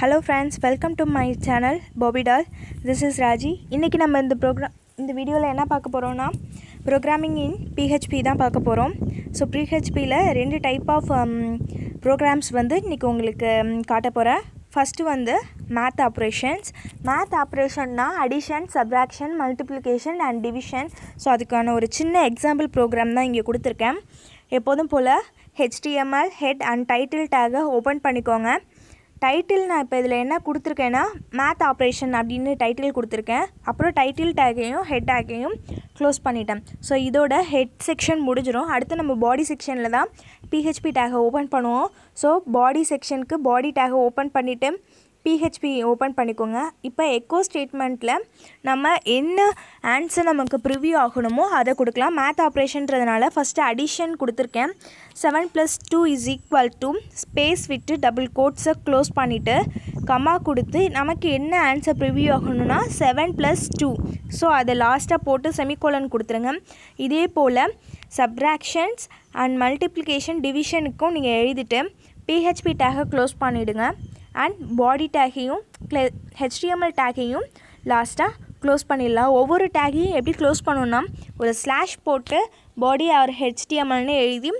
hello friends welcome to my channel பாபிடால் this is Raji இன்றைக்கி நம்ம இந்த ப்ரோக்ராம் இந்த வீடியோவில் என்ன பார்க்க போகிறோம்னா ப்ரோக்ராமிங் இன் பிஹெச்பி தான் பார்க்க போகிறோம் ஸோ பிஹெச்பியில் ரெண்டு டைப் ஆஃப் ப்ரோக்ராம்ஸ் வந்து இன்றைக்கி உங்களுக்கு um, காட்ட போகிறேன் ஃபஸ்ட்டு வந்து மேத் ஆப்ரேஷன்ஸ் மேத் ஆப்ரேஷன்னா addition subtraction multiplication and division so அதுக்கான ஒரு சின்ன எக்ஸாம்பிள் ப்ரோக்ராம் தான் இங்கே கொடுத்துருக்கேன் எப்போதும் போல் ஹெச்டிஎம்எல் ஹெட் அண்ட் டைட்டில் டேகை ஓப்பன் பண்ணிக்கோங்க டைட்டில் நான் இப்போ இதில் என்ன கொடுத்துருக்கேன்னா மேத் ஆப்ரேஷன் அப்படின்னு டைட்டில் கொடுத்துருக்கேன் அப்புறம் டைட்டில் டேக்கையும் ஹெட் டேக்கையும் க்ளோஸ் பண்ணிட்டேன் ஸோ இதோட ஹெட் செக்ஷன் முடிஞ்சிடும் அடுத்து நம்ம பாடி செக்ஷனில் தான் பிஹெச்பி டேகை ஓப்பன் பண்ணுவோம் ஸோ பாடி செக்ஷனுக்கு பாடி டேகை ஓப்பன் பண்ணிவிட்டு பிஹெச்பி ஓப்பன் பண்ணிக்கோங்க இப்போ எக்கோ ஸ்டேட்மெண்ட்டில் நம்ம என்ன ஆன்சர் நமக்கு ப்ரிவியூ ஆகணுமோ அதை கொடுக்கலாம் மேத் ஆப்ரேஷன்றதுனால ஃபஸ்ட்டு அடிஷன் கொடுத்துருக்கேன் seven plus two is equal to space விட்டு டபுள் கோட்ஸை க்ளோஸ் பண்ணிவிட்டு கம்மா கொடுத்து நமக்கு என்ன ஆன்சர் ப்ரிவியூ ஆகணும்னா செவன் ப்ளஸ் டூ ஸோ அதை லாஸ்ட்டாக போட்டு செமிகோலன் கொடுத்துருங்க இதே போல் சப்ராக்ஷன்ஸ் அண்ட் மல்டிப்ளிகேஷன் டிவிஷனுக்கும் நீங்கள் எழுதிட்டு பிஹெச்பி டேகை க்ளோஸ் பண்ணிவிடுங்க அண்ட் பாடி டேக்கையும் க்ளே ஹெச்டிஎம்எல் டேக்கையும் லாஸ்ட்டாக க்ளோஸ் பண்ணிடலாம் ஒவ்வொரு டேக்கையும் எப்படி க்ளோஸ் பண்ணணும்னா ஒரு ஸ்லாஷ் போட்டு பாடி ஆர் ஹெச்டிஎம்எல்னு எழுதி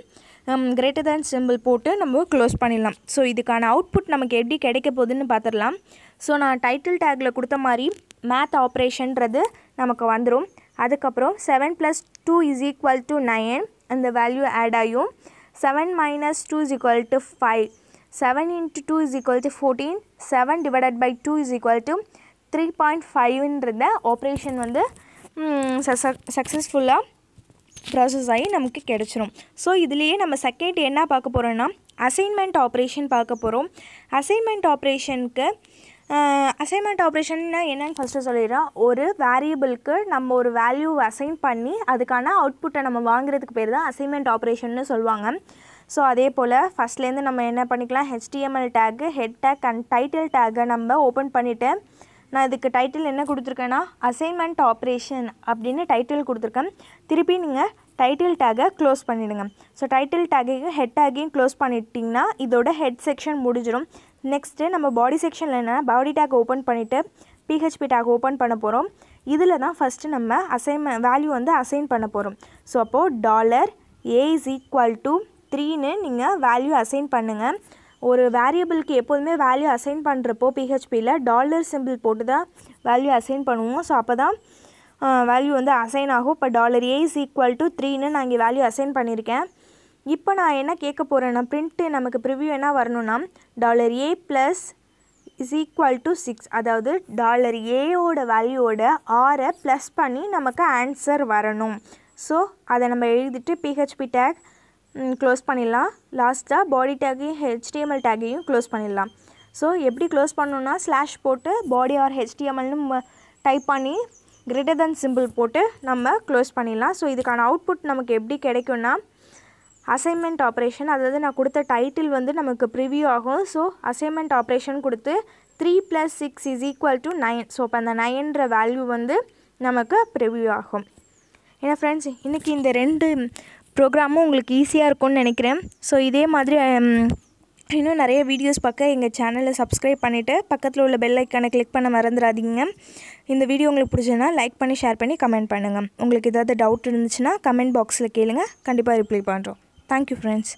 கிரேட்டர் தேன் சிம்பிள் போட்டு நம்ம க்ளோஸ் பண்ணிடலாம் ஸோ இதுக்கான அவுட்புட் நமக்கு எப்படி கிடைக்க போகுதுன்னு பார்த்துடலாம் ஸோ நான் டைட்டில் டேக்கில் கொடுத்த மாதிரி மேத் ஆப்ரேஷன்றது நமக்கு வந்துடும் அதுக்கப்புறம் seven plus two is equal to nine அந்த வேல்யூ ஆட் ஆகும் seven minus two is equal to five 7 into 2 is equal to 14 7 divided by 2 is equal to three point ஃபைவ்ன்றத operation வந்து சக்ஸஸ்ஃபுல்லாக ப்ராசஸ் ஆகி நமக்கு கிடச்சிரும் ஸோ இதுலேயே நம்ம செகண்ட் என்ன பார்க்க போகிறோன்னா அசைன்மெண்ட் ஆப்ரேஷன் பார்க்க போகிறோம் அசைன்மெண்ட் ஆப்ரேஷனுக்கு அசைன்மெண்ட் ஆப்ரேஷன்னா என்னன்னு ஃபஸ்ட்டு சொல்லிடுறோம் ஒரு வேரியபிளுக்கு நம்ம ஒரு வேல்யூ அசைன் பண்ணி அதுக்கான அவுட்புட்டை நம்ம வாங்குறதுக்கு பேர் தான் அசைன்மெண்ட் ஆப்ரேஷன்னு சொல்லுவாங்க ஸோ அதே போல் ஃபஸ்ட்லேருந்து நம்ம என்ன பண்ணிக்கலாம் HTML tag head tag and title டேக்கை நம்ம ஓப்பன் பண்ணிவிட்டு நான் இதுக்கு டைட்டில் என்ன கொடுத்துருக்கேன்னா அசைன்மெண்ட் ஆப்ரேஷன் அப்படின்னு டைட்டில் கொடுத்துருக்கேன் திருப்பி நீங்கள் டைட்டில் டேகை க்ளோஸ் பண்ணிவிடுங்க ஸோ டைட்டில் டேகையும் ஹெட் டேகையும் க்ளோஸ் பண்ணிட்டிங்கன்னா இதோட ஹெட் செக்ஷன் முடிஞ்சிடும் நெக்ஸ்ட்டு நம்ம பாடி செக்ஷனில் என்ன பாடி டேக் ஓப்பன் பண்ணிவிட்டு பிஹெச்பி டேக் ஓப்பன் பண்ண போகிறோம் இதில் தான் ஃபஸ்ட்டு நம்ம அசைன்மெண்ட் வேல்யூ வந்து அசைன் பண்ண போகிறோம் ஸோ அப்போது dollar a is equal to த்ரீன்னு நீங்கள் வேல்யூ அசைன் பண்ணுங்கள் ஒரு வேரியபிளுக்கு எப்போதுமே வேல்யூ அசைன் பண்ணுறப்போ பிஹெச்பியில் டாலர் சிம்பிள் போட்டு தான் வேல்யூ அசைன் பண்ணுவோம் ஸோ அப்போ தான் வேல்யூ வந்து அசைன் ஆகும் இப்போ dollar a is equal to த்ரீன்னு நான் இங்கே வேல்யூ அசைன் பண்ணியிருக்கேன் இப்போ நான் என்ன கேட்க போகிறேன்னா பிரிண்ட்டு நமக்கு ப்ரிவ்யூ என்ன வரணும்னா dollar a plus is equal to six அதாவது டாலர் ஏயோட வேல்யூவோட ஆரை ப்ளஸ் பண்ணி நமக்கு ஆன்சர் வரணும் ஸோ அதை நம்ம எழுதிட்டு பிஹெச்பி டேக் க்ளோஸ் பண்ணிடலாம் லாஸ்ட்டாக பாடி டேக்கையும் ஹெச்டிஎம்எல் டேக்கையும் க்ளோஸ் பண்ணிடலாம் ஸோ எப்படி க்ளோஸ் பண்ணணுன்னா ஸ்லாஷ் போட்டு பாடி ஆர் ஹெச்டிஎம்எல்னு டைப் பண்ணி கிரேட்டர் தென் சிம்பிள் போட்டு நம்ம க்ளோஸ் பண்ணிடலாம் ஸோ இதுக்கான அவுட்புட் நமக்கு எப்படி கிடைக்கும்னா அசைன்மெண்ட் ஆப்ரேஷன் அதாவது நான் கொடுத்த டைட்டில் வந்து நமக்கு ப்ரிவியூ ஆகும் ஸோ அசைன்மெண்ட் ஆப்ரேஷன் கொடுத்து three plus six is equal to nine so அப்போ அந்த நைன்ற வேல்யூ வந்து நமக்கு ப்ரிவியூ ஆகும் ஏன்னா ஃப்ரெண்ட்ஸ் இன்றைக்கி இந்த ரெண்டு ப்ரோக்ராமும் உங்களுக்கு ஈஸியாக இருக்கும்னு நினைக்கிறேன் ஸோ இதே மாதிரி um, இன்னும் நிறைய வீடியோஸ் பார்க்க எங்கள் சேனலை சப்ஸ்கிரைப் பண்ணிவிட்டு பக்கத்தில் உள்ள பெல் ஐக்கானை கிளிக் பண்ண மறந்துடாதீங்க இந்த வீடியோ உங்களுக்கு பிடிச்சதுன்னா லைக் பண்ணி ஷேர் பண்ணி கமெண்ட் பண்ணுங்கள் உங்களுக்கு ஏதாவது டவுட் இருந்துச்சுன்னா கமெண்ட் பாக்ஸில் கேளுங்கள் கண்டிப்பாக ரிப்ளை பண்ணுறோம் தேங்க்யூ ஃப்ரெண்ட்ஸ்